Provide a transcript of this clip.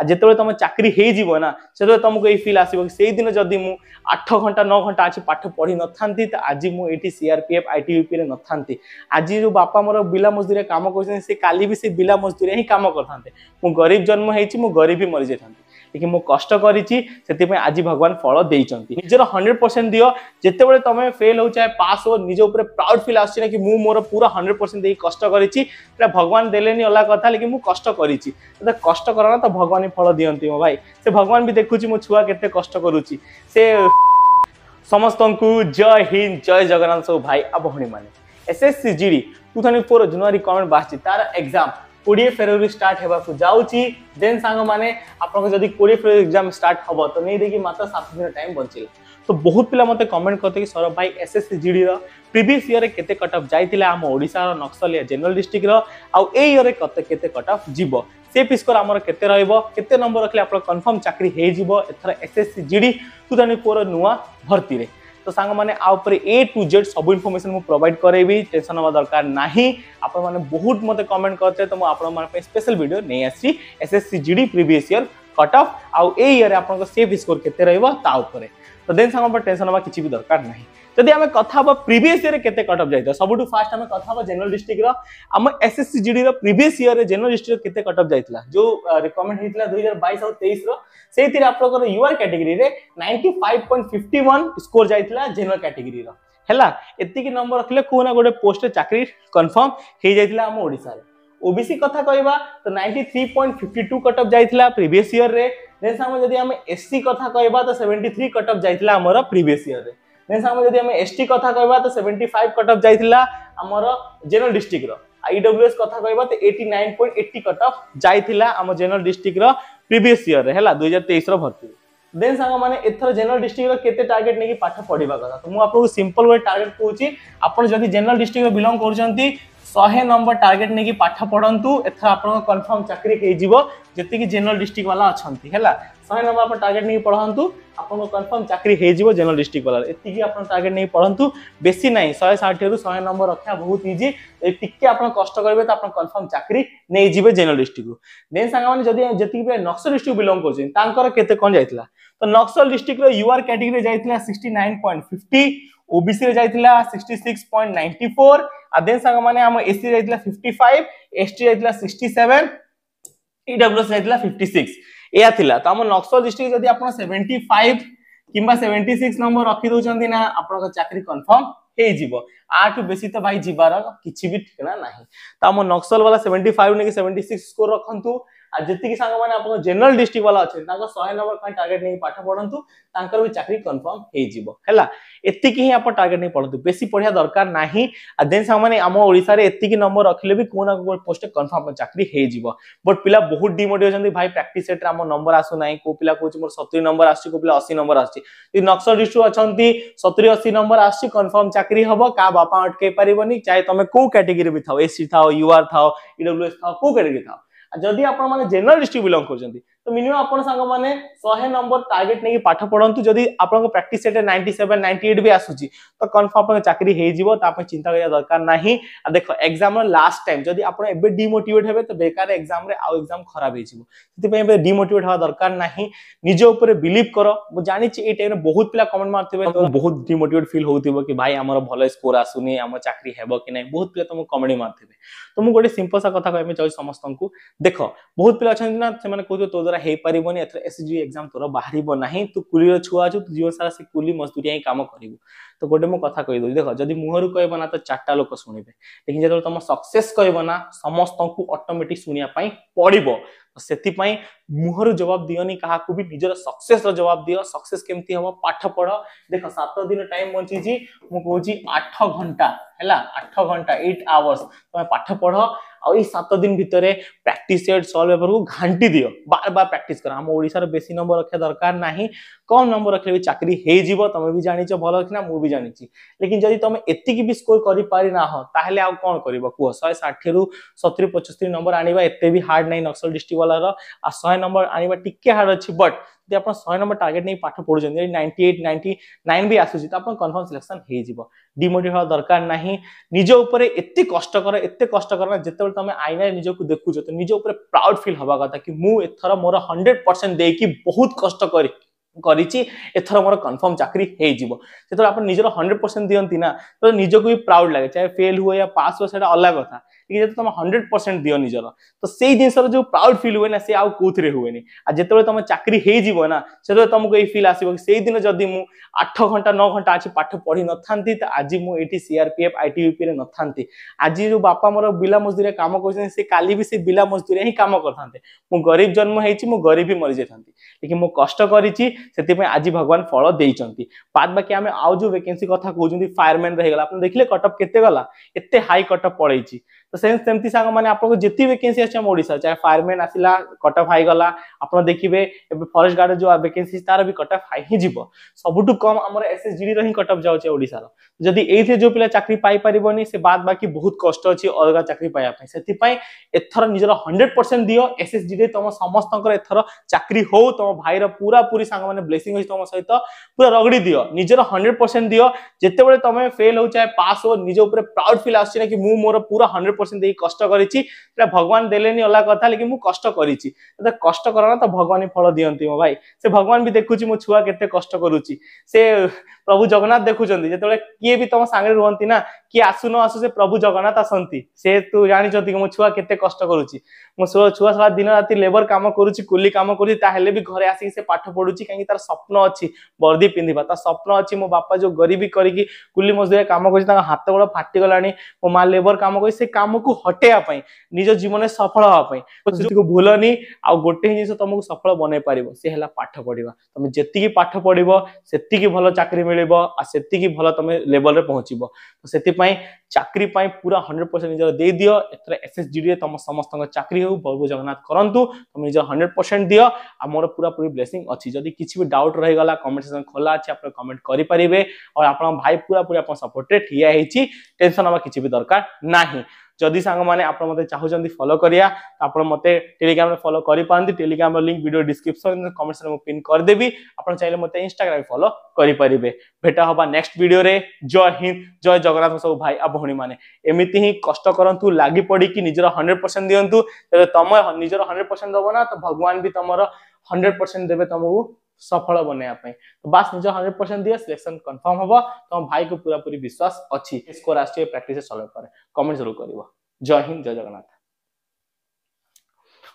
আর ଯେତେବେଳେ ତମ ଚାକିରି ହେଇଯିବ ନା ସେତେବେଳେ ତମକୁ ଏଇ ଫିଲ୍ ଆସିବ କି ସେଇଦିନ ଯଦି ମୁଁ ଆଠ ଘଣ୍ଟା ନଅ ଘଣ୍ଟା ଆଜି ପାଠ ପଢ଼ି ନଥାନ୍ତି ତ ଆଜି ମୁଁ ଏଇଠି ସିଆର୍ପିଏଫ୍ ଆଇ ଟି ୟୁପିରେ ନଥାନ୍ତି ଆଜି ଯେଉଁ ବାପା ମୋର ବିଲା ମଜଦୁରିରେ କାମ କରୁଛନ୍ତି ସେ କାଲି ବି ସେ ବିଲା ମଜଦୁରିରେ ହିଁ କାମ କରିଥାନ୍ତେ ମୁଁ ଗରିବ ଜନ୍ମ ହେଇଛି ମୁଁ ଗରିବ ବି ମରିଯାଇଥାନ୍ତି କି ମୁଁ କଷ୍ଟ କରିଛି ସେଥିପାଇଁ ଆଜି ଭଗବାନ ଫଳ ଦେଇଛନ୍ତି ନିଜର ହଣ୍ଡ୍ରେଡ୍ ପରସେଣ୍ଟ ଦିଅ ଯେତେବେଳେ ତମେ ଫେଲ୍ ହଉଛ ପାସ୍ ହୋ ନିଜ ଉପରେ ପ୍ରାଉଡ୍ ଫିଲ୍ ଆସୁଛି ନା କି ମୁଁ ମୋର ପୁରା ହଣ୍ଡ୍ରେଡ୍ ପରସେଣ୍ଟ ଦେଇକି କଷ୍ଟ କରିଛି ସେଟା ଭଗବାନ ଦେଲେନି ଅଲଗା କଥା ଲେକିନ୍ ମୁଁ କଷ୍ଟ କରିଛି ତ କଷ୍ଟ କର ନା ତ ଭଗବାନ ହିଁ ଫଳ ଦିଅନ୍ତି ମୋ ଭାଇ ସେ ଭଗବାନ ବି ଦେଖୁଛି ମୋ ଛୁଆ କେତେ କଷ୍ଟ କରୁଛି ସେ ସମସ୍ତଙ୍କୁ ଜୟ ହିନ୍ଦ ଜୟ ଜଗନ୍ନାଥ ସବୁ ଭାଇ ଆଉ ଭଉଣୀମାନେ SSC GD two thousand four জানুয়ারি কমেন্ট বাসছি তার এক্সাম কোড়িয়ে ফেব্রুয়ারি স্টার্ট হওয়া যাচ্ছি দেন সাং মানে আপনার যদি কোড়িয়ে ফেব্রুয়ারি এক্সাম স্টার্ট হব তো নেই দেখি মাত্র সাত দিন টাইম বঞ্চিলা তো বহুত পিলা মতো কমেন্ট করতে কি সৌরভ ভাই এসএসসি জিডির প্রিভিয়াস ইয়রে কেতে কট অফ যাই আম ওড়শার নক্সলিয়া জেনেল ডিস্ট্রিক্টর আউ এই ইয়রে কত কেতে কট অফ যাব সে পিস্কোর আমার কেতে রহব কেতে নম্বর রাখলে আপনার কনফর্ম চাকরি হয়ে যাব এথর SSC GD two thousand four নূয়া ভর্তিরে তো ସାଙ୍ଗମାନେ ଆ ଉପରେ ଏ ଟୁ ଜେଡ୍ ସବୁ ଇନଫର୍ମେସନ୍ ମୁଁ ପ୍ରୋଭାଇଡ଼ କରାଇବି ଟେନସନ୍ ହେବା ଦରକାର ନାହିଁ ଆପଣମାନେ ବହୁତ ମୋତେ କମେଣ୍ଟ କରିଥିଲେ ତ ମୁଁ ଆପଣମାନଙ୍କ ପାଇଁ ସ୍ପେଶାଲ ଭିଡ଼ିଓ ନେଇ ଆସିଛି SSC G D previous year cut off ଆଉ ଏଇ ଇୟର୍ରେ ଆପଣଙ୍କ ସେଫ୍ ସ୍କୋର କେତେ ରହିବ ତା ଉପରେ ତ ଦେନ୍ ସାଙ୍ଗ टेनसन ହେବା କିଛି ବି ଦରକାର ନାହିଁ जदि आम कथ प्रिस्यर के कटअप जाए सब फास्ट आम कथ जेनेल डिस्ट्रिक्टर आम S S C G previous year में जेनेल डिस्ट्रिक्ट कटअप जाता जो रिकमेंड होता दुई हजार बैस तेईस से आप UR category ninety five point fifty one score जाता जेनेल कैटेगरी है कि नंबर रखिले कौना गोटे पोस्ट चाक्री कनफर्म हो जाता है आम ओडार ओबीसी कथ कह तो 93.52 कट ऑफ जाता प्रीवियस ईयर रे देन सामने जब एस कथ कह तो 73 थ्री ऑफ जाता प्रीवियस ईयर रे ଦେନ୍ ସାଙ୍ଗ ଯଦି ଆମେ ଏସ୍ ଟି କଥା କହିବା ତ ସେଭେଣ୍ଟି ଫାଇଭ୍ କଟ୍ ଅଫ୍ ଯାଇଥିଲା ଆମର ଜେନେରାଲ ଡିଷ୍ଟ୍ରିକ୍ଟର ଆଇଡବ୍ଲ୍ୟୁଏସ୍ କଥା କହିବା ତ eighty nine point eighty cut off ଯାଇଥିଲା ଆମ ଜେନେରାଲ ଡିଷ୍ଟ୍ରିକ୍ଟର ପ୍ରିଭିୟସ୍ ଇୟର୍ରେ ହେଲା ଦୁଇ ହଜାର ତେଇଶର ଭର୍ତ୍ତି ଦେନ୍ ସାଙ୍ଗମାନେ ଏଥର ଜେନେରାଲ ଡିଷ୍ଟ୍ରିକ୍ଟର କେତେ ଟାର୍ଗେଟ୍ ନେଇକି ପାଠ ପଢ଼ିବା କଥା ତ ମୁଁ ଆପଣଙ୍କୁ ସିମ୍ପଲ୍ ଗୋଟେ ଟାର୍ଗେଟ୍ କହୁଛି ଆପଣ ଯଦି ଜେନେରାଲ ଡିଷ୍ଟ୍ରିକ୍ଟର ବିଲଙ୍ଗ କରୁଛନ୍ତି ଶହେ ନମ୍ବର ଟାର୍ଗେଟ ନେଇକି ପାଠ ପଢ଼ନ୍ତୁ ଏଥର ଆପଣଙ୍କ କନଫର୍ମ ଚାକିରି ହେଇଯିବ ଯେତିକି ଜେନେରାଲ ଡିଷ୍ଟ୍ରିକ୍ଟ ବାଲା ଅଛନ୍ତି ହେଲା ଶହେ ନମ୍ବର ଆପଣ ଟାର୍ଗେଟ ନେଇକି ପଢ଼ନ୍ତୁ ଆପଣଙ୍କ କନଫର୍ମ ଚାକିରି ହେଇଯିବ ଜେନେରାଲ ଡିଷ୍ଟ୍ରିକ୍ଟ ବାଲା ଏତିକି ଆପଣ ଟାର୍ଗେଟ ନେଇକି ପଢ଼ନ୍ତୁ ବେଶୀ ନାହିଁ ଶହେ ଷାଠିଏରୁ ଶହେ ନମ୍ବର ରଖିବା ବହୁତ ଇଜି ଟିକେ ଆପଣ କଷ୍ଟ କରିବେ ତ ଆପଣ କନଫର୍ମ ଚାକିରି ନେଇଯିବେ ଜେନେରାଲ ଡିଷ୍ଟ୍ରିକ୍ଟରୁ ଦେନ୍ ସାଙ୍ଗମାନେ ଯଦି ଯେତିକି ପିଲା ନକ୍ସଲ ଡିଷ୍ଟ୍ରିକ୍ଟ ବିଲଙ୍ଗ କରୁଛନ୍ତି ତାଙ୍କର କେତେ କ'ଣ ଯାଇଥିଲା ତ ନକ୍ସଲ ଡିଷ୍ଟ୍ରିକ୍ଟର ୟୁଆର୍ କ୍ୟାଟେଗୋରୀ ଯାଇଥିଲା sixty nine point fifty OBC रे जाइतिला 66.94 आ देन संग माने हम एससी जाइतिला 55 एसटी जाइतिला 67 ईडब्ल्यूएस जाइतिला 56 एया थिला तो हम नक्सल डिस्ट्रिक्ट जदि आपण 75 किंबा 76 नंबर रखी दोचंती ना आपन चाकरी कंफर्म ହେଇଯିବ ଆଠୁ ବେଶୀ ତ ଭାଇ ଯିବାର କିଛି ବି ଠିକଣା ନାହିଁ ତ ଆମ ନକ୍ସଲ ବାଲା ସେଭେଣ୍ଟି ଫାଇଭ ନେଇକି ସେଭେଣ୍ଟି ସିକ୍ସ ସ୍କୋର ଆଉ ଯେତିକି ସାଙ୍ଗମାନେ ଆପଣଙ୍କ ଜେନେରାଲ ଡିଷ୍ଟ୍ରିକ୍ଟ ବାଲା ଅଛନ୍ତି ତାଙ୍କ ଶହେ ନମ୍ବର ପାଇଁ ଟାର୍ଗେଟ ନେଇ ପାଠ ପଢନ୍ତୁ ତାଙ୍କର ବି ଚାକିରି କନଫର୍ମ ହେଇଯିବ ହେଲା ଏତିକି ହିଁ ଆପଣ ଟାର୍ଗେଟ ନେଇ ପଢନ୍ତୁ ବେଶୀ ପଢିବା ଦରକାର ନାହିଁ ଆଉ ଦେନ୍ ସାଙ୍ଗମାନେ ଆମ ଓଡ଼ିଶାରେ ଏତିକି ନମ୍ବର ରଖିଲେ ବି କୋଉ ନା କୋଉ ପୋଷ୍ଟରେ କନଫର୍ମ ଚାକିରି ହେଇଯିବ ବଟ୍ ପିଲା ବହୁତ ଡିମୋଟିଭ୍ ଅଛନ୍ତି ଭାଇ ପ୍ରାକ୍ଟିସ୍ ସେଟ୍ରେ ଆମ ନମ୍ବର ଆସୁନାହିଁ କୋଉ ପିଲା କହୁଛି ମୋର ସତୁରି ନମ୍ବର ଆସୁଛି କୋଉ ପିଲା ଅଶୀ ନମ୍ବର ଆସୁଛି ଯଦି ନକ୍ସଲ ଡିଷ୍ଟ୍ରିକ୍ଟ ଅଛନ୍ତି ସତୁରି ଅଶୀ ନମ୍ବର ଆସୁଛି କନଫର୍ମ ଚାକିରି ହବ କାହା ବାପା ଅଟକେଇ ପାରିବନି ଚାହେ ତମେ କୋଉ କ୍ୟାଟେଗୋରୀ ବି ଥାଓ ଏସି ଥାଓ ୟୁଆର୍ ଥାଓ ଇଡବ୍ଲ୍ୟୁଏସ୍ ଥାଓ କୋଉ କ୍ୟାଟେଗୋରୀ ଥାଓ ଯଦି ଆପଣମାନେ ଜେନେରାଲ ଡିଷ୍ଟ୍ରିକ୍ଟ ବିଲଙ୍ଗ କରୁଛନ୍ତି তো মিনিমম আপনার সাংমানে শহে নম্বর টার্গেট নেই পাঠ পড়ু যদি আপনার প্রাকটিস সেটে নাইনটি সেভেন নাইনটি এইট বি আসুচি তো কনফর্ম আপনার চাকরি হয়ে যাব তাপরে চিন্তা করা দরকার না দেখ এক্সাম লাস্ট টাইম যদি আপনার এবে ডিমোটিভেট হবে তো বেকার এক্সাম আউ এক্সাম খারাপ হয়ে যাব সেপাই এবার ডিমোটিভেট হওয়া দরকার না নিজ উপরে বিলিভ কর মু জানিছি এই টাইমে বহুত পিলা কমেন্ট মারুথিবে বহুত ডিমোটিভেট ফিল হোথিব কি ভাই আমার ভাল স্কোর আসুনি আমার চাকরি হব কি না বহুত পিলা তোমাকে কমেডি মারুথিবে তো মু গোটে সিম্পল সা কথা কইমি চাই সমস্ত দেখ বহুত পিলা অনেক না সে কোথাও তো ତୋର ହେଇପାରିବନି ଏଥର ଏସ୍ଏସ୍ଜି ଏକ୍ଜାମ୍ ତୋର ବାହାରିବ ନାହିଁ ତୁ କୁଲିର ଛୁଆ ଅଛୁ ତୁ ଜୀବନ ସାରା ସେ କୁଲି ମଜଦୁରିଆ ହିଁ କାମ କରିବୁ ତ ଗୋଟେ ମୁଁ କଥା କହିଦେଉଛି ଦେଖ ଯଦି ମୁହଁରୁ କହିବ ନା ତ ଚାରିଟା ଲୋକ ଶୁଣିବେ ଲେକିନ ଯେତେବେଳେ ତମ ସକ୍ସେସ୍ କହିବ ନା ସମସ୍ତଙ୍କୁ ଅଟୋମେଟିକ୍ ଶୁଣିବା ପାଇଁ ପଡିବ ସେଥିପାଇଁ ମୁହଁରୁ ଜବାବ ଦିଅନି କାହାକୁ ବି ନିଜର ସକ୍ସେସର ଜବାବ ଦିଅ ସକ୍ସେସ୍ କେମିତି ହବ ପାଠ ପଢ ଦେଖ ସାତ ଦିନ ଟାଇମ୍ ବଞ୍ଚିଛି ମୁଁ କହୁଛି ଆଠ ଘଣ୍ଟା ହେଲା ଆଠ ଘଣ୍ଟା ଏଇଟ୍ ଆୱାର୍ସ ତମେ ପାଠ ପଢ ଆଉ ଏଇ ସାତ ଦିନ ଭିତରେ ପ୍ରାକ୍ଟିସ୍ ସେଟ୍ ସଲ୍ଭ ପେପରକୁ ଘାଣ୍ଟି ଦିଅ ବାର ବାର ପ୍ରାକ୍ଟିସ୍ କର ଆମ ଓଡ଼ିଶାର ବେଶୀ ନମ୍ବର ରଖିବା ଦରକାର ନାହିଁ কম নম্বর রাখলে বি চাকরি হয়েযিব তুমি বি জানিছ ভালো কিনা মু বি জানিছি লেকিন যদি তুমি এতিকি বি স্কোর করি পারি না হ তাহলে আউ কোন করিব কুহ 160 রু 70 75 নম্বর আনিবা এতে বি হার্ড নাই নক্সল ডিস্ট্রিক্ট ওয়ালার আর 100 নম্বর আনিবা টিকে হার্ড আছে বট ଯଦି ଆପଣ ଶହେ ନମ୍ବର ଟାର୍ଗେଟ୍ ନେଇ ପାଠ ପଢୁଛନ୍ତି ଯଦି ନାଇଣ୍ଟି ଏଇଟ୍ ନାଇଣ୍ଟି ନାଇନ୍ ବି ଆସୁଛି ତ ଆପଣ କନଫର୍ମ ସିଲେକ୍ସନ୍ ହେଇଯିବ ଡିମୋଟିଭ୍ ହେବା ଦରକାର ନାହିଁ ନିଜ ଉପରେ ଏତେ କଷ୍ଟକର ଏତେ କଷ୍ଟକର ନା ଯେତେବେଳେ ତମେ ଆଇନାରେ ନିଜକୁ ଦେଖୁଛ ତ ନିଜ ଉପରେ ପ୍ରାଉଡ୍ ଫିଲ୍ ହେବା କଥା କି ମୁଁ ଏଥର ମୋର ହଣ୍ଡ୍ରେଡ୍ ପରସେଣ୍ଟ ଦେଇକି ବହୁତ କଷ୍ଟ କରିଛି କରିଛି ଏଥର ମୋର କନଫର୍ମ ଚାକିରି ହେଇଯିବ ଯେତେବେଳେ ଆପଣ ନିଜର ହଣ୍ଡ୍ରେଡ୍ ପରସେଣ୍ଟ ଦିଅନ୍ତି ନା ତ ନିଜକୁ ବି ପ୍ରାଉଡ୍ ଲାଗେ ଚାହେ ଫେଲ୍ ହୁଏ ୟା ପାସ୍ ହୁଏ ସେଇଟା ଅଲଗା କଥା କିନ୍ତୁ ଯଦି ତମେ ହଣ୍ଡ୍ରେଡ୍ ପରସେଣ୍ଟ ଦିଅ ନିଜର ତ ସେଇ ଜିନିଷର ଯୋଉ ପ୍ରାଉଡ୍ ଫିଲ୍ ହୁଏ ନା ସେ ଆଉ କୋଉଥିରେ ହୁଏନି ଆଉ ଯେତେବେଳେ ତମ ଚାକିରି ହେଇଯିବ ନା ସେତେବେଳେ ତମକୁ ଏଇ ଫିଲ୍ ଆସିବ କି ସେଇଦିନ ଯଦି ମୁଁ ଆଠ ଘଣ୍ଟା ନଅ ଘଣ୍ଟା ଆଜି ପାଠ ପଢି ନଥାନ୍ତି ତ ଆଜି ମୁଁ ଏଇଠି ସିଆରପିଏଫ୍ ଆଇଟିୟୁପିରେ ନଥାନ୍ତି ଆଜି ଯୋଉ ବାପା ମୋର ବିଲା ମଜଦୁରୀରେ କାମ କରୁଛନ୍ତି ସେ କାଲି ବି ସେ ବିଲା ମଜଦୁରୀରେ ହିଁ କାମ କରିଥାନ୍ତେ ମୁଁ ଗରିବ ଜନ୍ମ ହେଇଛି ମୁଁ ଗରିବ ହିଁ ମରିଯାଇଥାନ୍ତି ଲେକିନ ମୁଁ କଷ୍ଟ କରିଛି ସେଥିପାଇଁ ଆଜି ଭଗବାନ ଫଳ ଦେଇଛନ୍ତି ବାଦ ବାକି ଆମେ ଆଉ ଯୋଉ ଭେକେନ୍ସି କଥା କହୁଛନ୍ତି ଫାୟାରମ୍ୟାନ୍ ହେଇଗଲା ଆପଣ ଦେଖିଲେ କଟଅଫ୍ କେତେ ଗଲା ଏତେ ହାଇ କଟଅଫ୍ ପଳେଇଛି ତ तो सेम सेमती सांग मैंने आपको जितनी वैकेंसी अच्छे ओडा चाहे फायरमैन आसा कटअफ होगा आप देखिए फरेस्ट गार्ड जो वैकेंसी तार भी कटअफ हाई ही जी सबुठ कम आम एस एस जी रही कटअफ जाऊँचे ओडार जदि ये जो पिला चाक्री पाइपर से बाद बाकी बहुत कष्ट अच्छी अलग चाक्री पाइबापी से एथर निजर हंड्रेड परसेंट दि एस एस जी तुम समस्त एथर चाक्री हो तुम भाई पूरा पूरी सांग मैंने ब्लेसींग तुम सहित पूरा रगड़ी दियो निजर हंड्रेड परसेंट दि जिते तुम फेल हो चाहे पास हो निज प्राउड फिल आस कि मोर पूरा हंड्रेड ପରସେଣ୍ଟ ଦେଇକି କଷ୍ଟ କରିଛି ସେଟା ଭଗବାନ ଦେଲେନି ଅଲଗା କଥା ଲେକିନ ମୁଁ କଷ୍ଟ କରିଛି ତ କଷ୍ଟ କର ନା ତ ଭଗବାନ ହିଁ ଫଳ ଦିଅନ୍ତି ମୋ ଭାଇ ସେ ଭଗବାନ ବି ଦେଖୁଛି ମୋ ଛୁଆ କେତେ କଷ୍ଟ କରୁଛି ସେ ପ୍ରଭୁ ଜଗନ୍ନାଥ ଦେଖୁଛନ୍ତି ଯେତେବେଳେ କିଏ ବି ତମ ସାଙ୍ଗରେ ରୁହନ୍ତି ନା କିଏ ଆସୁ ନ ଆସୁ ସେ ପ୍ରଭୁ ଜଗନ୍ନାଥ ଆସନ୍ତି ସେ ତୁ ଜାଣିଛନ୍ତି କି ମୋ ଛୁଆ କେତେ କଷ୍ଟ କରୁଛି ମୋ ଛୁଆ ସାରା ଦିନ ରାତି ଲେବର କାମ କରୁଛି କୁଲି କାମ କରୁଛି ତାହେଲେ ବି ଘରେ ଆସିକି ସେ ପାଠ ପଢୁଛି କାହିଁକି ତାର ସ୍ୱପ୍ନ ଅଛି ବର୍ଦ୍ଦି ପିନ୍ଧିବା ତା ସ୍ୱପ୍ନ ଅଛି ମୋ ବାପା ଯୋଉ ଗରିବି କରିକି କୁଲି ମଜୁରିଆ କାମ କରୁଛି ତାଙ୍କ ହାତ ଗୋଡ଼ ଫାଟିଗଲାଣି ମୋ ମା ଲେବର କାମ କରୁଛି ସେ କାମ କାମକୁ ହଟେଇବା ପାଇଁ ନିଜ ଜୀବନରେ ସଫଳ ହେବା ପାଇଁ ସେତିକୁ ଭୁଲନି ଆଉ ଗୋଟେ ହିଁ ଜିନିଷ ତମକୁ ସଫଳ ବନେଇ ପାରିବ ସେ ହେଲା ପାଠ ପଢିବା ତମେ ଯେତିକି ପାଠ ପଢିବ ସେତିକି ଭଲ ଚାକିରି ମିଳିବ ଆଉ ସେତିକି ଭଲ ତମେ ଲେବଲରେ ପହଞ୍ଚିବ ତ ସେଥିପାଇଁ ଚାକିରି ପାଇଁ ପୁରା ହଣ୍ଡ୍ରେଡ ପରସେଣ୍ଟ ନିଜର ଦେଇଦିଅ ଏଥର ଏସ୍ଏସ୍ଜିଡିରେ ତମ ସମସ୍ତଙ୍କ ଚାକିରି ହେଉ ପ୍ରଭୁ ଜଗନ୍ନାଥ କରନ୍ତୁ ତମେ ନିଜର ହଣ୍ଡ୍ରେଡ ପରସେଣ୍ଟ ଦିଅ ଆଉ ମୋର ପୁରା ପୁରି ବ୍ଲେସିଂ ଅଛି ଯଦି କିଛି ବି ଡାଉଟ୍ ରହିଗଲା କମେଣ୍ଟ ସେକ୍ସନ ଖୋଲା ଅଛି ଆପଣ କମେଣ୍ଟ କରିପାରିବେ ଆଉ ଆପଣଙ୍କ ଭାଇ ପୁରା ପୁରି ଆପଣଙ୍କ ସପୋର୍ଟରେ ଠିଆ ହେଇଛି ଟେନସନ୍ ହେବା କିଛି ବି ଦରକାର ନାହିଁ जदि सांग आप चाहते फलो करा तो आप मत टेलीग्राम में फलो करपाते टेलीग्राम लिंक भिड डिस्क्रिप्सन कमेंट से पिन करदेवी आप चाहिए मत इनग्राम फलो करेंगे भेट हवा नेक्स्ट भिडियो जय हिंद जय जगन्नाथ सब भाई आ भाई मैंने एमती ही कष्ट करूँ लग पड़ी निजर हंड्रेड परसेंट दिंतु तुम निजर हंड्रेड परसेंट दब ना तो भगवान भी तुम हंड्रेड परसेंट देवे तुमको ସଫଳ ବନେଇବା ପାଇଁ ତ ବାସ୍ ନିଜ ହଣ୍ଡ୍ରେଡ୍ ପରସେଣ୍ଟ ଦିଅ ସିଲେକ୍ସନ କନଫର୍ମ ହବ ତମ ଭାଇକୁ ପୁରାପୁରି ବିଶ୍ୱାସ ଅଛି ସ୍କୋର ଆସିଛି ପ୍ରାକ୍ଟିସ ସଲଭ କରେ କମେଣ୍ଟ ଜରୁର କରିବ ଜୟ ହିନ୍ଦ ଜୟ ଜଗନ୍ନାଥ